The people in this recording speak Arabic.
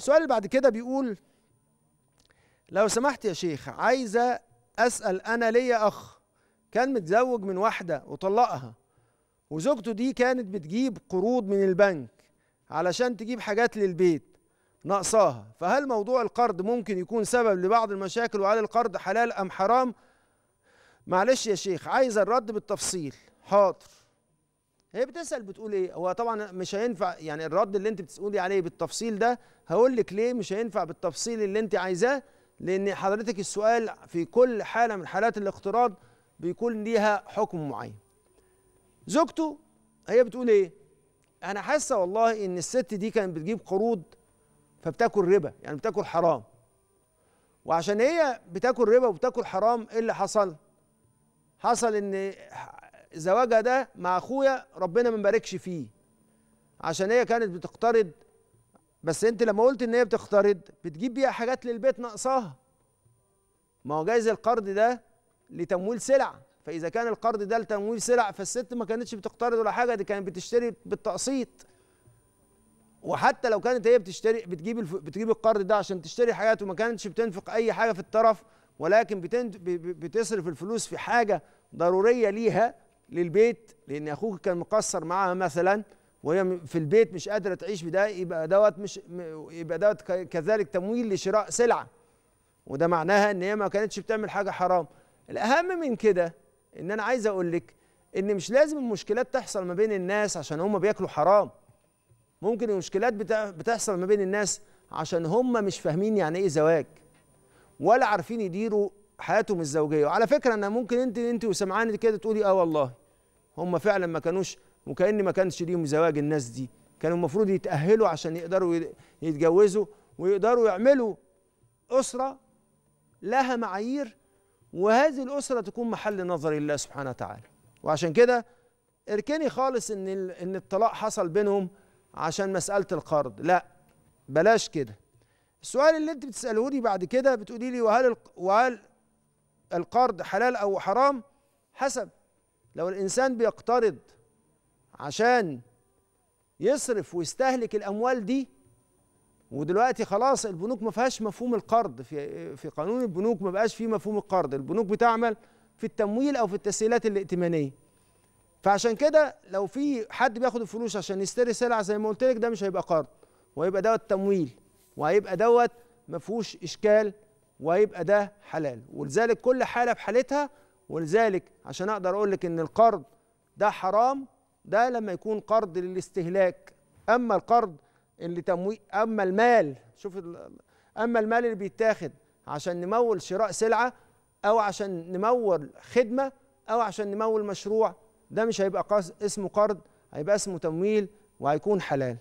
السؤال اللي بعد كده بيقول لو سمحت يا شيخ عايزة أسأل أنا ليا أخ كان متزوج من واحدة وطلقها وزوجته دي كانت بتجيب قروض من البنك علشان تجيب حاجات للبيت ناقصاها فهل موضوع القرض ممكن يكون سبب لبعض المشاكل وهل القرض حلال أم حرام معلش يا شيخ عايز الرد بالتفصيل حاضر هي بتسال بتقول ايه هو طبعا مش هينفع يعني الرد اللي انت بتقولي عليه بالتفصيل ده هقول لك ليه مش هينفع بالتفصيل اللي انت عايزاه لان حضرتك السؤال في كل حاله من حالات الاقتراض بيكون ليها حكم معين زوجته هي بتقول ايه انا حاسه والله ان الست دي كانت بتجيب قروض فبتاكل ربا يعني بتاكل حرام وعشان هي بتاكل ربا وبتاكل حرام ايه اللي حصل حصل ان زواجها ده مع اخويا ربنا ما باركش فيه عشان هي كانت بتقترض بس انت لما قلت ان هي بتقترض بتجيب بيها حاجات للبيت ناقصاها ما هو جايز القرض ده لتمويل سلع فاذا كان القرض ده لتمويل سلع فالست ما كانتش بتقترض ولا حاجه دي كانت بتشتري بالتقسيط وحتى لو كانت هي بتشتري بتجيب بتجيب القرض ده عشان تشتري حاجات وما كانتش بتنفق اي حاجه في الطرف ولكن بتصرف الفلوس في حاجه ضروريه ليها للبيت لان اخوك كان مقصر معاها مثلا وهي في البيت مش قادره تعيش بده يبقى دوت مش يبقى دوت كذلك تمويل لشراء سلعه وده معناها ان هي ما كانتش بتعمل حاجه حرام الاهم من كده ان انا عايز اقول لك ان مش لازم المشكلات تحصل ما بين الناس عشان هم بياكلوا حرام ممكن المشكلات بتحصل ما بين الناس عشان هم مش فاهمين يعني ايه زواج ولا عارفين يديروا حياتهم الزوجيه وعلى فكره انا ممكن انت انت وسمعاني كده تقولي اه والله هم فعلا ما كانوش وكأن ما كانش ليهم زواج الناس دي كانوا المفروض يتأهلوا عشان يقدروا يتجوزوا ويقدروا يعملوا أسرة لها معايير وهذه الأسرة تكون محل نظر الله سبحانه وتعالى وعشان كده اركني خالص ان ان الطلاق حصل بينهم عشان مسألة القرض لا بلاش كده السؤال اللي انت بتسأله لي بعد كده بتقولي لي وهل وهل القرض حلال او حرام حسب لو الانسان بيقترض عشان يصرف ويستهلك الاموال دي ودلوقتي خلاص البنوك ما فيهاش مفهوم القرض في في قانون البنوك ما بقاش فيه مفهوم القرض البنوك بتعمل في التمويل او في التسهيلات الائتمانيه فعشان كده لو في حد بياخد الفلوس عشان يشتري سلعه زي ما قلت لك ده مش هيبقى قرض وهيبقى دوت تمويل وهيبقى دوت ما فيهوش اشكال وهيبقى ده حلال ولذلك كل حاله بحالتها ولذلك عشان اقدر اقول لك ان القرض ده حرام ده لما يكون قرض للاستهلاك اما القرض اللي تموي اما المال شوف اما المال اللي بيتاخد عشان نمول شراء سلعه او عشان نمول خدمه او عشان نمول مشروع ده مش هيبقى اسمه قرض هيبقى اسمه تمويل وهيكون حلال